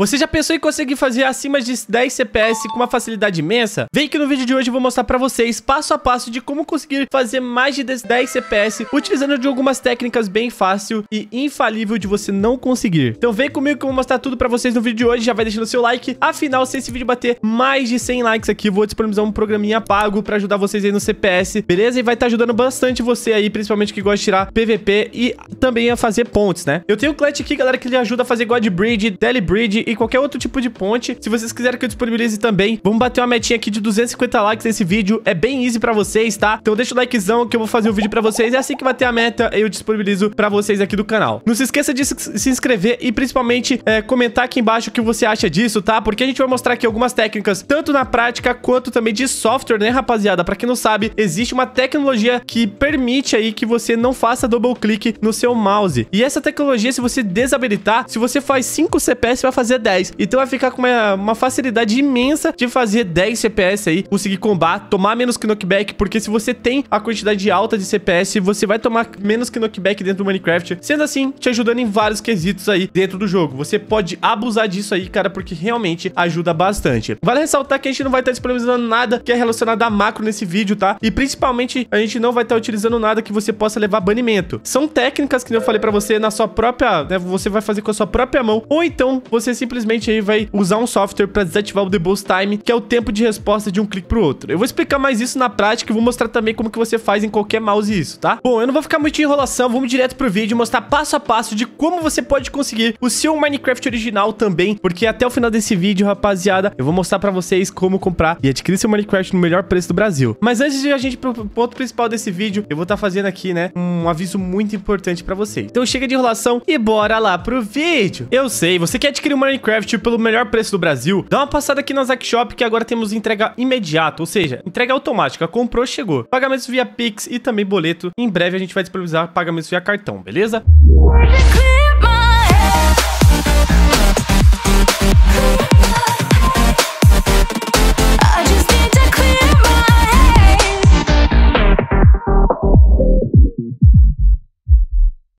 Você já pensou em conseguir fazer acima de 10 CPS com uma facilidade imensa? Vem que no vídeo de hoje eu vou mostrar pra vocês passo a passo de como conseguir fazer mais de 10 CPS utilizando de algumas técnicas bem fácil e infalível de você não conseguir. Então vem comigo que eu vou mostrar tudo pra vocês no vídeo de hoje, já vai deixando seu like. Afinal, se esse vídeo bater mais de 100 likes aqui, vou disponibilizar um programinha pago pra ajudar vocês aí no CPS, beleza? E vai estar tá ajudando bastante você aí, principalmente que gosta de tirar PVP e também a fazer pontes, né? Eu tenho um clutch aqui, galera, que ele ajuda a fazer God Bridge, Telebridge e qualquer outro tipo de ponte. Se vocês quiserem que eu disponibilize também, vamos bater uma metinha aqui de 250 likes nesse vídeo. É bem easy pra vocês, tá? Então deixa o likezão que eu vou fazer o vídeo pra vocês. E é assim que bater a meta, eu disponibilizo pra vocês aqui do canal. Não se esqueça de se inscrever e principalmente é, comentar aqui embaixo o que você acha disso, tá? Porque a gente vai mostrar aqui algumas técnicas, tanto na prática quanto também de software, né, rapaziada? Pra quem não sabe, existe uma tecnologia que permite aí que você não faça double clique no seu mouse. E essa tecnologia, se você desabilitar, se você faz 5 CPS, vai fazer fazer 10. Então vai ficar com uma, uma facilidade imensa de fazer 10 CPS aí, conseguir combar, tomar menos que knockback, porque se você tem a quantidade alta de CPS, você vai tomar menos que knockback dentro do Minecraft, sendo assim, te ajudando em vários quesitos aí dentro do jogo. Você pode abusar disso aí, cara, porque realmente ajuda bastante. Vale ressaltar que a gente não vai estar disponibilizando nada que é relacionado a macro nesse vídeo, tá? E principalmente, a gente não vai estar utilizando nada que você possa levar banimento. São técnicas que eu falei pra você na sua própria, né, você vai fazer com a sua própria mão, ou então você se simplesmente aí vai usar um software para desativar o debuzz time, que é o tempo de resposta de um clique pro outro. Eu vou explicar mais isso na prática e vou mostrar também como que você faz em qualquer mouse isso, tá? Bom, eu não vou ficar muito em enrolação, vamos direto pro vídeo mostrar passo a passo de como você pode conseguir o seu Minecraft original também, porque até o final desse vídeo, rapaziada, eu vou mostrar para vocês como comprar e adquirir seu Minecraft no melhor preço do Brasil. Mas antes de a gente ir pro ponto principal desse vídeo, eu vou estar tá fazendo aqui, né, um aviso muito importante para vocês. Então chega de enrolação e bora lá pro vídeo. Eu sei, você quer adquirir um Minecraft Minecraft pelo melhor preço do Brasil, dá uma passada aqui na Zack Shop que agora temos entrega imediata, ou seja, entrega automática, comprou, chegou. Pagamentos via Pix e também boleto. Em breve a gente vai disponibilizar pagamentos via cartão, beleza?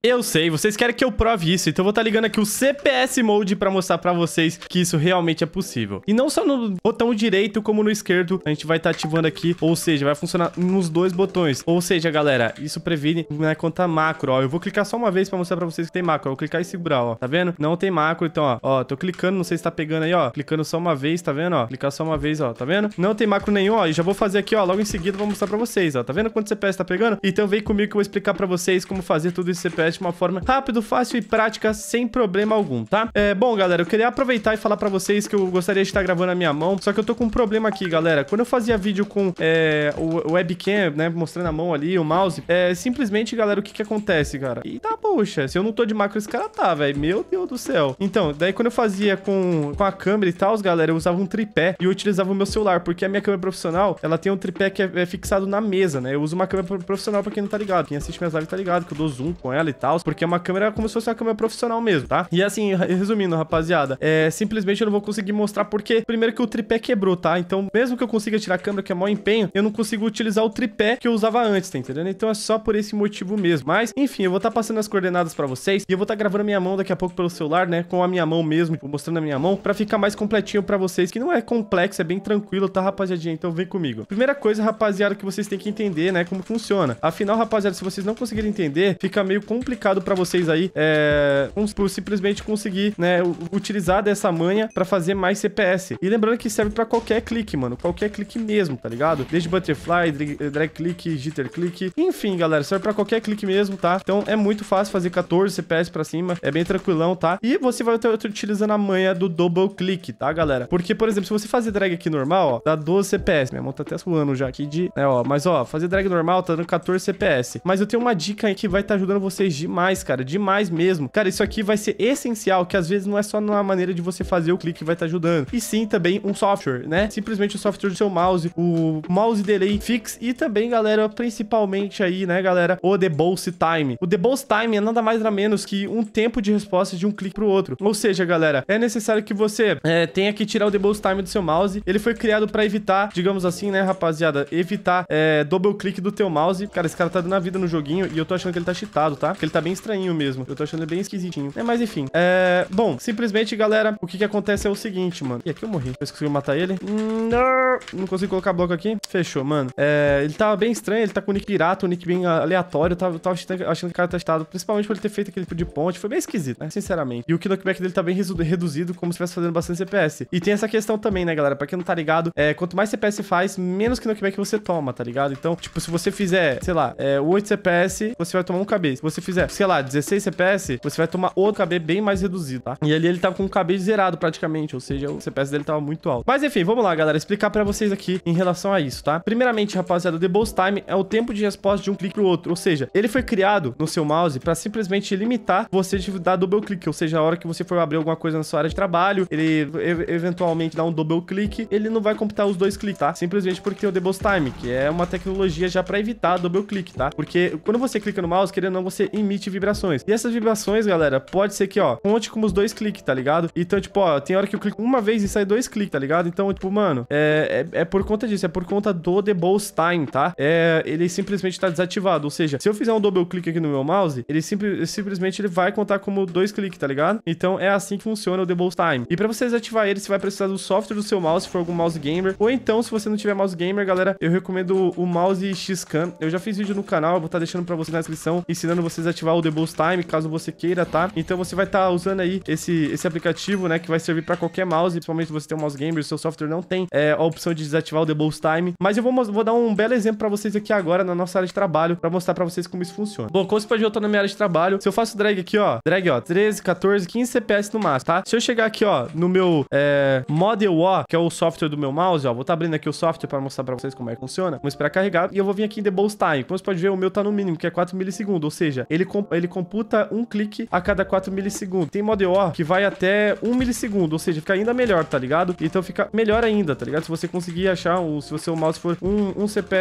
Eu sei, vocês querem que eu prove isso, então eu vou estar tá ligando aqui o CPS Mode para mostrar para vocês que isso realmente é possível. E não só no botão direito como no esquerdo, a gente vai estar tá ativando aqui, ou seja, vai funcionar nos dois botões. Ou seja, galera, isso previne na né, contra macro, ó. Eu vou clicar só uma vez para mostrar para vocês que tem macro. Eu vou clicar e segurar, ó. Tá vendo? Não tem macro, então, ó. Ó, tô clicando, não sei se tá pegando aí, ó. Clicando só uma vez, tá vendo, ó? Clicar só uma vez, ó. Tá vendo? Não tem macro nenhum, ó. E já vou fazer aqui, ó. Logo em seguida vou mostrar para vocês, ó. Tá vendo quanto CPS tá pegando? Então vem comigo que eu vou explicar para vocês como fazer tudo esse CPS de uma forma rápida, fácil e prática, sem problema algum, tá? É, bom, galera, eu queria aproveitar e falar pra vocês que eu gostaria de estar tá gravando a minha mão, só que eu tô com um problema aqui, galera. Quando eu fazia vídeo com é, o webcam, né, mostrando a mão ali, o mouse, é, simplesmente, galera, o que que acontece, cara? E tá, poxa, se eu não tô de macro, esse cara tá, velho. Meu Deus do céu. Então, daí quando eu fazia com, com a câmera e tal, galera, eu usava um tripé e eu utilizava o meu celular, porque a minha câmera profissional, ela tem um tripé que é, é fixado na mesa, né? Eu uso uma câmera profissional pra quem não tá ligado. Quem assiste minhas lives tá ligado, que eu dou zoom com ela e tal, porque é uma câmera como se fosse uma câmera profissional mesmo, tá? E assim, resumindo, rapaziada, é, simplesmente eu não vou conseguir mostrar porque, primeiro que o tripé quebrou, tá? Então, mesmo que eu consiga tirar a câmera, que é maior empenho, eu não consigo utilizar o tripé que eu usava antes, tá entendendo? Então é só por esse motivo mesmo. Mas, enfim, eu vou estar tá passando as coordenadas pra vocês e eu vou estar tá gravando a minha mão daqui a pouco pelo celular, né? Com a minha mão mesmo, mostrando a minha mão, pra ficar mais completinho pra vocês, que não é complexo, é bem tranquilo, tá, rapaziadinha? Então vem comigo. Primeira coisa, rapaziada, que vocês têm que entender, né? Como funciona. Afinal, rapaziada, se vocês não conseguirem entender, fica meio complicado complicado para vocês aí é, simplesmente conseguir, né, utilizar dessa manha para fazer mais CPS. E lembrando que serve para qualquer clique, mano, qualquer clique mesmo, tá ligado? Desde butterfly, drag click, jitter click, enfim, galera, serve para qualquer clique mesmo, tá? Então é muito fácil fazer 14 CPS para cima, é bem tranquilão, tá? E você vai estar utilizando a manha do double click, tá, galera? Porque, por exemplo, se você fazer drag aqui normal, ó, dá 12 CPS. Minha mão tá até suando já aqui de, né, ó, mas ó, fazer drag normal tá dando 14 CPS. Mas eu tenho uma dica aí que vai estar tá ajudando vocês demais, cara, demais mesmo. Cara, isso aqui vai ser essencial, que às vezes não é só uma maneira de você fazer o clique que vai estar tá ajudando, e sim também um software, né? Simplesmente o software do seu mouse, o mouse delay fix e também, galera, principalmente aí, né, galera, o debounce time. O debounce time é nada mais nada menos que um tempo de resposta de um clique pro outro. Ou seja, galera, é necessário que você é, tenha que tirar o debounce time do seu mouse. Ele foi criado para evitar, digamos assim, né, rapaziada, evitar é, double clique do teu mouse. Cara, esse cara tá dando a vida no joguinho e eu tô achando que ele tá cheatado, tá? Porque ele tá bem estranho mesmo. Eu tô achando ele bem esquisitinho. É, mas enfim. É... Bom, simplesmente, galera, o que que acontece é o seguinte, mano. E aqui eu morri. Vocês conseguiu matar ele? Não! Não consigo colocar bloco aqui? Fechou, mano. É... Ele tava bem estranho. Ele tá com o nick pirata, um nick bem aleatório. Eu tava, tava achando que o cara testado, principalmente por ele ter feito aquele tipo de ponte. Foi bem esquisito, né? Sinceramente. E o knockback dele tá bem reduzido, como se estivesse fazendo bastante CPS. E tem essa questão também, né, galera? Pra quem não tá ligado, é, quanto mais CPS faz, menos knockback você toma, tá ligado? Então, tipo, se você fizer, sei lá, é, 8 CPS, você vai tomar um KB. Se você fizer é, sei lá, 16 CPS, você vai tomar outro KB bem mais reduzido, tá? E ali ele tava tá com o KB zerado praticamente, ou seja, o CPS dele tava muito alto. Mas enfim, vamos lá, galera, explicar pra vocês aqui em relação a isso, tá? Primeiramente, rapaziada, o Deboss Time é o tempo de resposta de um clique pro outro, ou seja, ele foi criado no seu mouse pra simplesmente limitar você de dar double click, ou seja, a hora que você for abrir alguma coisa na sua área de trabalho, ele eventualmente dá um double click, ele não vai computar os dois cliques, tá? Simplesmente porque tem o Deboss Time, que é uma tecnologia já pra evitar double click, tá? Porque quando você clica no mouse, querendo ou não, você imita emite vibrações. E essas vibrações, galera, pode ser que, ó, conte como os dois cliques, tá ligado? Então, tipo, ó, tem hora que eu clico uma vez e sai dois cliques, tá ligado? Então, tipo, mano, é, é, é por conta disso, é por conta do The Time, tá? É, ele simplesmente tá desativado, ou seja, se eu fizer um double clique aqui no meu mouse, ele simplesmente ele vai contar como dois cliques, tá ligado? Então, é assim que funciona o The Time. E pra você desativar ele, você vai precisar do software do seu mouse, se for algum mouse gamer, ou então, se você não tiver mouse gamer, galera, eu recomendo o mouse X-Cam. Eu já fiz vídeo no canal, eu vou estar tá deixando pra você na descrição, ensinando vocês a desativar o Debose Time, caso você queira, tá? Então você vai estar tá usando aí esse, esse aplicativo, né, que vai servir para qualquer mouse, principalmente se você tem um mouse gamer, o seu software não tem é, a opção de desativar o Debose Time. Mas eu vou, vou dar um belo exemplo para vocês aqui agora na nossa área de trabalho, para mostrar para vocês como isso funciona. Bom, como você pode ver, eu tô na minha área de trabalho. Se eu faço drag aqui, ó, drag, ó, 13, 14, 15 CPS no máximo, tá? Se eu chegar aqui, ó, no meu é, Model O, que é o software do meu mouse, ó, vou estar tá abrindo aqui o software para mostrar para vocês como é que funciona. Vamos esperar carregar e eu vou vir aqui em Debose Time. Como você pode ver, o meu tá no mínimo, que é 4 milissegundos, ou seja, ele ele, comp ele computa um clique a cada 4 milissegundos. Tem modo OR que vai até 1 milissegundo, ou seja, fica ainda melhor, tá ligado? Então fica melhor ainda, tá ligado? Se você conseguir achar, um, se o seu mouse for 1,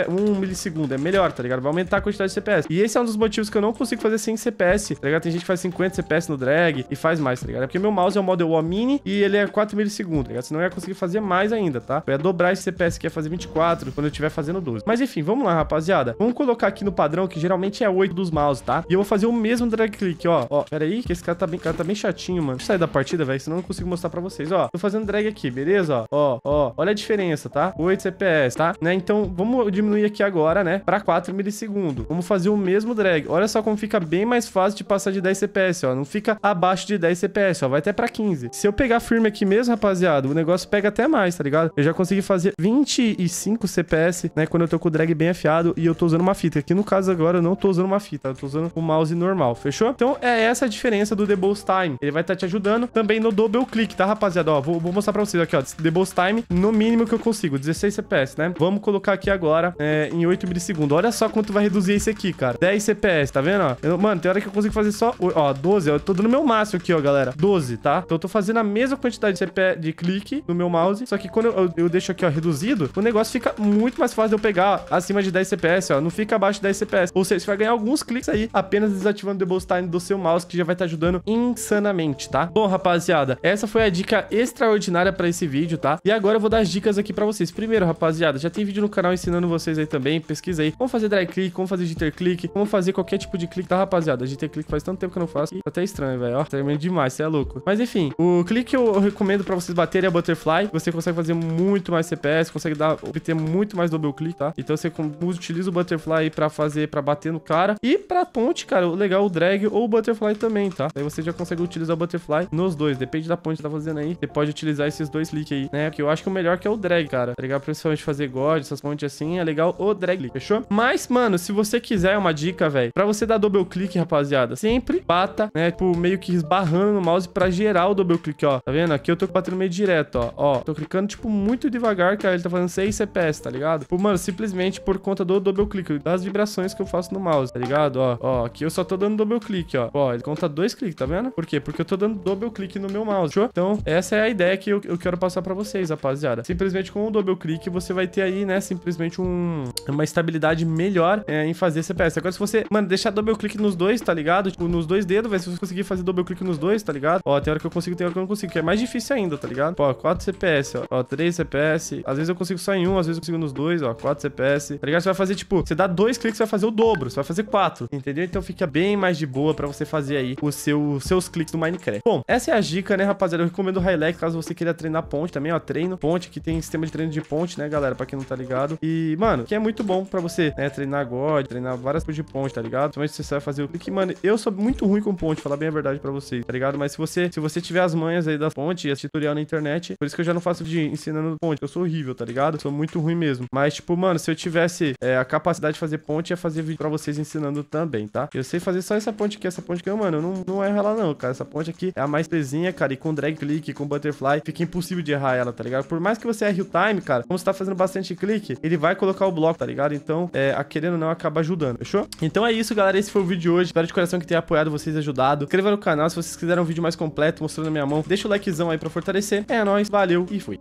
um milissegundo, é melhor, tá ligado? Vai aumentar a quantidade de CPS. E esse é um dos motivos que eu não consigo fazer sem CPS, tá ligado? Tem gente que faz 50 CPS no drag e faz mais, tá ligado? É porque meu mouse é o modo O Mini e ele é 4 milissegundos, tá ligado? Senão eu ia conseguir fazer mais ainda, tá? Eu ia dobrar esse CPS que ia fazer 24 quando eu estiver fazendo 12. Mas enfim, vamos lá, rapaziada. Vamos colocar aqui no padrão que geralmente é 8 dos mouse, tá? E eu vou fazer o mesmo drag click, ó. Ó, pera aí, que esse cara tá bem, cara tá bem chatinho, mano. Deixa eu sair da partida, velho, senão eu não consigo mostrar pra vocês. Ó, tô fazendo drag aqui, beleza? Ó, ó, olha a diferença, tá? 8 CPS, tá? Né? Então, vamos diminuir aqui agora, né? Pra 4 milissegundos. Vamos fazer o mesmo drag. Olha só como fica bem mais fácil de passar de 10 CPS, ó. Não fica abaixo de 10 CPS, ó. Vai até pra 15. Se eu pegar firme aqui mesmo, rapaziada, o negócio pega até mais, tá ligado? Eu já consegui fazer 25 CPS, né? Quando eu tô com o drag bem afiado e eu tô usando uma fita. Aqui no caso agora eu não tô usando uma fita, eu tô usando uma mouse normal, fechou? Então é essa a diferença do Deboss Time. Ele vai estar tá te ajudando também no double click, tá, rapaziada? Ó, vou, vou mostrar pra vocês aqui, ó. Deboss Time no mínimo que eu consigo, 16 CPS, né? Vamos colocar aqui agora é, em 8 milissegundos. Olha só quanto vai reduzir esse aqui, cara. 10 CPS, tá vendo? Ó? Eu, mano, tem hora que eu consigo fazer só... Ó, 12. Eu tô dando meu máximo aqui, ó, galera. 12, tá? Então eu tô fazendo a mesma quantidade de, CPS de clique no meu mouse, só que quando eu, eu, eu deixo aqui, ó, reduzido, o negócio fica muito mais fácil de eu pegar ó, acima de 10 CPS, ó. Não fica abaixo de 10 CPS. Ou seja, você vai ganhar alguns cliques aí apenas apenas desativando o double time do seu mouse, que já vai estar tá ajudando insanamente, tá? Bom, rapaziada, essa foi a dica extraordinária para esse vídeo, tá? E agora eu vou dar as dicas aqui para vocês. Primeiro, rapaziada, já tem vídeo no canal ensinando vocês aí também, pesquisa aí. Como fazer dry click, como fazer jitter click, como fazer qualquer tipo de clique, tá, rapaziada? Jitter click faz tanto tempo que eu não faço, e tá até estranho, velho, ó. Tremendo demais, você é louco. Mas enfim, o clique eu recomendo para vocês baterem a butterfly, você consegue fazer muito mais CPS, consegue dar, obter muito mais double click, tá? Então você utiliza o butterfly aí pra fazer, pra bater no cara e pra ponte, cara cara, o legal é o drag ou o butterfly também, tá? Aí você já consegue utilizar o butterfly nos dois. Depende da ponte que tá fazendo aí. Você pode utilizar esses dois leaks aí, né? Porque eu acho que o melhor que é o drag, cara. Tá ligado? Principalmente fazer god, essas pontes assim, é legal o drag fechou? Mas, mano, se você quiser uma dica, velho, pra você dar double click, rapaziada, sempre bata, né? Tipo, meio que esbarrando no mouse pra gerar o double click, ó. Tá vendo? Aqui eu tô batendo meio direto, ó. Ó, tô clicando, tipo, muito devagar, cara. Ele tá fazendo 6 CPS, tá ligado? Tipo, mano, simplesmente por conta do double click, das vibrações que eu faço no mouse, tá ligado? Ó, ó, aqui eu eu só tô dando double clique, ó. Ó, ele conta dois cliques, tá vendo? Por quê? Porque eu tô dando double clique no meu mouse, show? Então, essa é a ideia que eu, eu quero passar pra vocês, rapaziada. Simplesmente com o double clique, você vai ter aí, né, simplesmente um, uma estabilidade melhor é, em fazer CPS. Agora, se você, mano, deixar double clique nos dois, tá ligado? Tipo, nos dois dedos, vai se você conseguir fazer double clique nos dois, tá ligado? Ó, tem hora que eu consigo, tem hora que eu não consigo, que é mais difícil ainda, tá ligado? Ó, 4 CPS, ó, ó 3 CPS. Às vezes eu consigo só em um, às vezes eu consigo nos dois, ó, 4 CPS. Tá ligado? Você vai fazer, tipo, você dá dois cliques, você vai fazer o dobro, você vai fazer quatro, entendeu? Então fica fica bem mais de boa para você fazer aí os seu, seus cliques do Minecraft. Bom, essa é a dica, né, rapaziada? Eu recomendo o Hilux caso você queira treinar ponte também, ó, treino ponte, que tem sistema de treino de ponte, né, galera, pra quem não tá ligado. E, mano, que é muito bom pra você, né, treinar God, treinar várias coisas de ponte, tá ligado? Então, se você sabe fazer o clique, mano, eu sou muito ruim com ponte, falar bem a verdade pra vocês, tá ligado? Mas se você, se você tiver as manhas aí da ponte e esse tutorial na internet, por isso que eu já não faço de ensinando ponte, eu sou horrível, tá ligado? sou muito ruim mesmo. Mas, tipo, mano, se eu tivesse é, a capacidade de fazer ponte, ia fazer vídeo pra vocês ensinando também, tá? Eu comecei a fazer só essa ponte aqui, essa ponte aqui, mano, não, não erro ela não, cara. Essa ponte aqui é a mais pesinha cara, e com drag click, com butterfly, fica impossível de errar ela, tá ligado? Por mais que você erre o time, cara, como você tá fazendo bastante clique, ele vai colocar o bloco, tá ligado? Então, é, a querendo ou não, acaba ajudando, fechou? Então é isso, galera, esse foi o vídeo de hoje. Espero de coração que tenha apoiado vocês e ajudado. Inscreva no canal se vocês quiserem um vídeo mais completo, mostrando a minha mão. Deixa o likezão aí pra fortalecer. É nóis, valeu e fui.